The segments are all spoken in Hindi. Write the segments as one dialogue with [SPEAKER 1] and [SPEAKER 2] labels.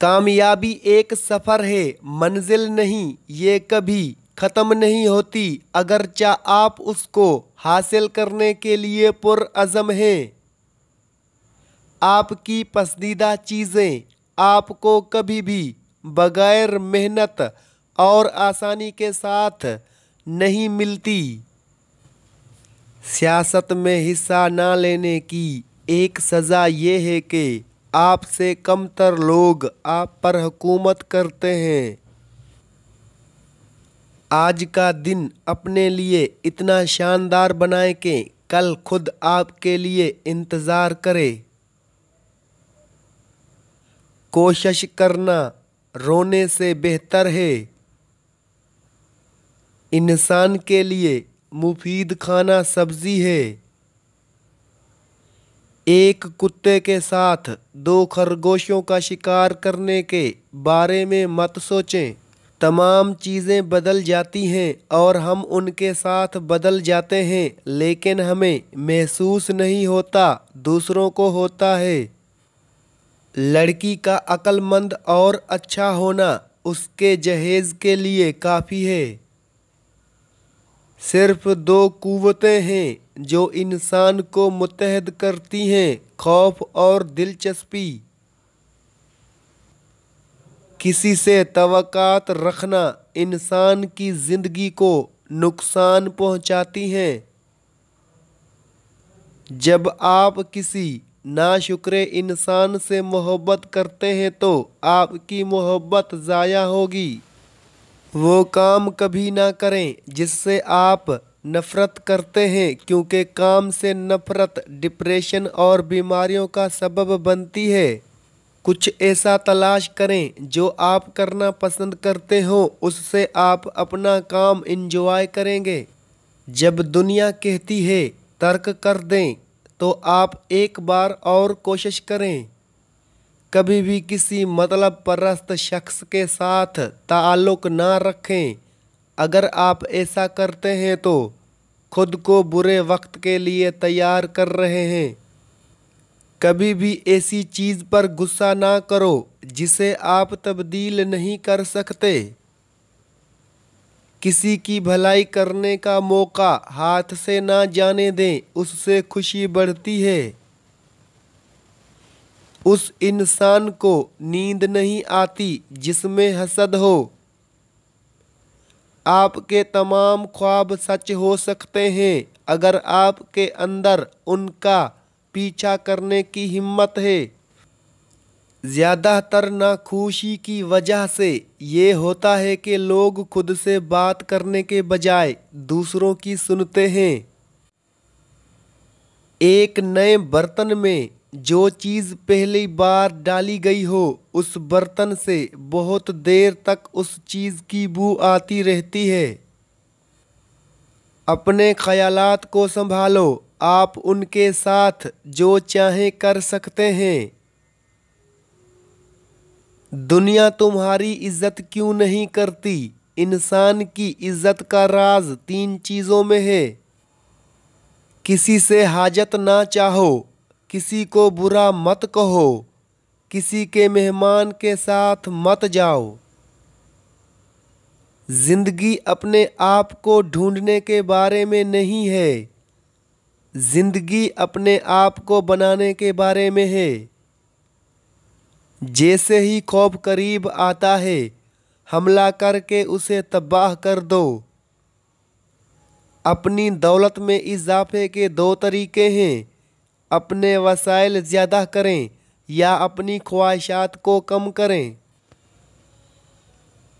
[SPEAKER 1] कामयाबी एक सफ़र है मंजिल नहीं ये कभी ख़त्म नहीं होती अगरचा आप उसको हासिल करने के लिए पुरज़म हैं आपकी पसंदीदा चीज़ें आपको कभी भी बगैर मेहनत और आसानी के साथ नहीं मिलती सियासत में हिस्सा ना लेने की एक सज़ा ये है कि आपसे कमतर लोग आप पर हुकूमत करते हैं आज का दिन अपने लिए इतना शानदार बनाए कि कल खुद आपके लिए इंतज़ार करे कोशिश करना रोने से बेहतर है इंसान के लिए मुफीद खाना सब्ज़ी है एक कुत्ते के साथ दो खरगोशों का शिकार करने के बारे में मत सोचें तमाम चीज़ें बदल जाती हैं और हम उनके साथ बदल जाते हैं लेकिन हमें महसूस नहीं होता दूसरों को होता है लड़की का अक्लमंद और अच्छा होना उसके जहेज़ के लिए काफ़ी है सिर्फ दो क़ुवतें हैं जो इंसान को मुतहद करती हैं खौफ और दिलचस्पी किसी से तवक़ात रखना इंसान की ज़िंदगी को नुकसान पहुंचाती हैं जब आप किसी नाशुक्रे इंसान से मोहब्बत करते हैं तो आपकी मोहब्बत ज़ाया होगी वो काम कभी ना करें जिससे आप नफ़रत करते हैं क्योंकि काम से नफ़रत डिप्रेशन और बीमारियों का सबब बनती है कुछ ऐसा तलाश करें जो आप करना पसंद करते हो उससे आप अपना काम इन्जॉय करेंगे जब दुनिया कहती है तर्क कर दें तो आप एक बार और कोशिश करें कभी भी किसी मतलब परस्त शख्स के साथ ताल्लुक ना रखें अगर आप ऐसा करते हैं तो खुद को बुरे वक्त के लिए तैयार कर रहे हैं कभी भी ऐसी चीज़ पर गुस्सा ना करो जिसे आप तब्दील नहीं कर सकते किसी की भलाई करने का मौका हाथ से ना जाने दें उससे खुशी बढ़ती है उस इंसान को नींद नहीं आती जिसमें हसद हो आपके तमाम ख्वाब सच हो सकते हैं अगर आपके अंदर उनका पीछा करने की हिम्मत है ज़्यादातर नाखुशी की वजह से ये होता है कि लोग खुद से बात करने के बजाय दूसरों की सुनते हैं एक नए बर्तन में जो चीज़ पहली बार डाली गई हो उस बर्तन से बहुत देर तक उस चीज़ की बू आती रहती है अपने ख्यालात को संभालो आप उनके साथ जो चाहें कर सकते हैं दुनिया तुम्हारी इज्जत क्यों नहीं करती इंसान की इज्जत का राज तीन चीज़ों में है किसी से हाजत ना चाहो किसी को बुरा मत कहो किसी के मेहमान के साथ मत जाओ जिंदगी अपने आप को ढूंढने के बारे में नहीं है जिंदगी अपने आप को बनाने के बारे में है जैसे ही खौफ करीब आता है हमला करके उसे तबाह कर दो अपनी दौलत में इजाफे के दो तरीके हैं अपने वसाइल ज़्यादा करें या अपनी ख्वाहिशात को कम करें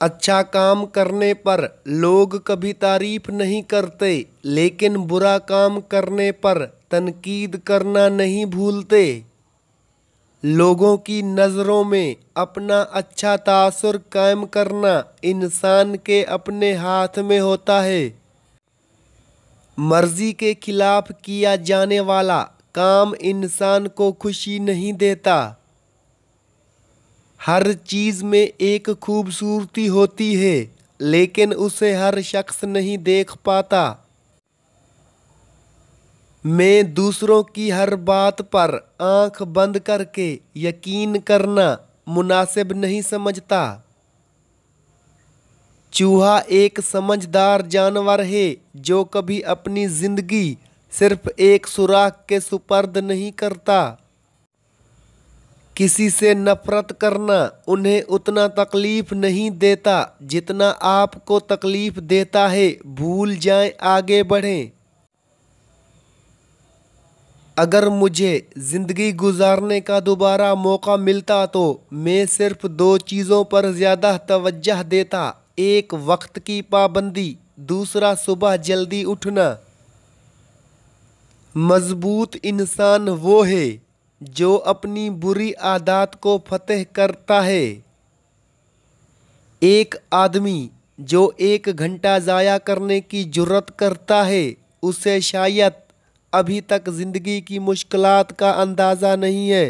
[SPEAKER 1] अच्छा काम करने पर लोग कभी तारीफ नहीं करते लेकिन बुरा काम करने पर तनकीद करना नहीं भूलते लोगों की नज़रों में अपना अच्छा तासर कायम करना इंसान के अपने हाथ में होता है मर्ज़ी के ख़िलाफ़ किया जाने वाला काम इंसान को खुशी नहीं देता हर चीज़ में एक खूबसूरती होती है लेकिन उसे हर शख्स नहीं देख पाता मैं दूसरों की हर बात पर आंख बंद करके यकीन करना मुनासिब नहीं समझता चूहा एक समझदार जानवर है जो कभी अपनी ज़िंदगी सिर्फ एक सुराख के सुपर्द नहीं करता किसी से नफ़रत करना उन्हें उतना तकलीफ़ नहीं देता जितना आपको तकलीफ़ देता है भूल जाएं आगे बढ़ें अगर मुझे ज़िंदगी गुजारने का दोबारा मौका मिलता तो मैं सिर्फ दो चीज़ों पर ज़्यादा तवज्जह देता एक वक्त की पाबंदी दूसरा सुबह जल्दी उठना मजबूत इंसान वो है जो अपनी बुरी आदत को फतेह करता है एक आदमी जो एक घंटा ज़ाया करने की जरूरत करता है उसे शायद अभी तक ज़िंदगी की मुश्किलात का अंदाज़ा नहीं है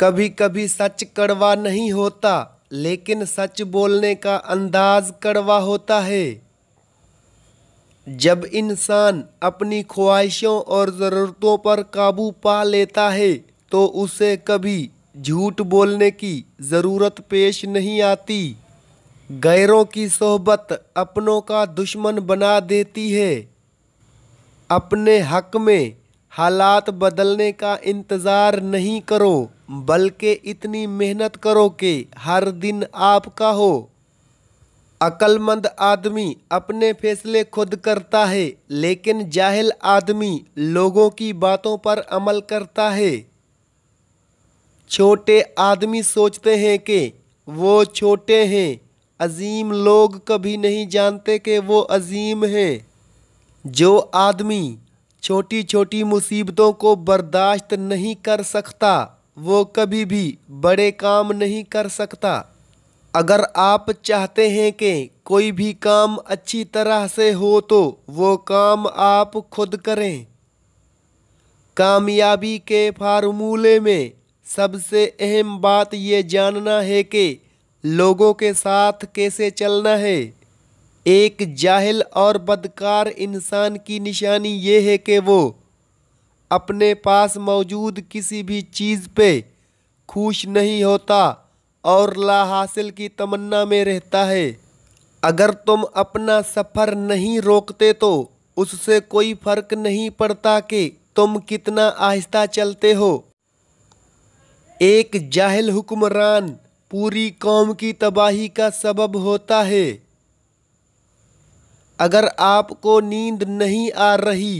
[SPEAKER 1] कभी कभी सच कड़वा नहीं होता लेकिन सच बोलने का अंदाज़ कड़वा होता है जब इंसान अपनी ख्वाहिशों और ज़रूरतों पर काबू पा लेता है तो उसे कभी झूठ बोलने की ज़रूरत पेश नहीं आती गैरों की सोहबत अपनों का दुश्मन बना देती है अपने हक में हालात बदलने का इंतज़ार नहीं करो बल्कि इतनी मेहनत करो कि हर दिन आपका हो अक्लमंद आदमी अपने फैसले खुद करता है लेकिन जाहिल आदमी लोगों की बातों पर अमल करता है छोटे आदमी सोचते हैं कि वो छोटे हैं अजीम लोग कभी नहीं जानते कि वो अजीम हैं जो आदमी छोटी छोटी मुसीबतों को बर्दाश्त नहीं कर सकता वो कभी भी बड़े काम नहीं कर सकता अगर आप चाहते हैं कि कोई भी काम अच्छी तरह से हो तो वो काम आप खुद करें कामयाबी के फार्मूले में सबसे अहम बात ये जानना है कि लोगों के साथ कैसे चलना है एक जाहिल और बदकार इंसान की निशानी ये है कि वो अपने पास मौजूद किसी भी चीज़ पे खुश नहीं होता और ला हासिल की तमन्ना में रहता है अगर तुम अपना सफ़र नहीं रोकते तो उससे कोई फ़र्क नहीं पड़ता कि तुम कितना आहिस्ता चलते हो एक जाहिल हुक्मरान पूरी कौम की तबाही का सबब होता है अगर आपको नींद नहीं आ रही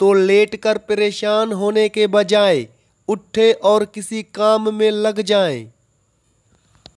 [SPEAKER 1] तो लेट कर परेशान होने के बजाय उठे और किसी काम में लग जाएं।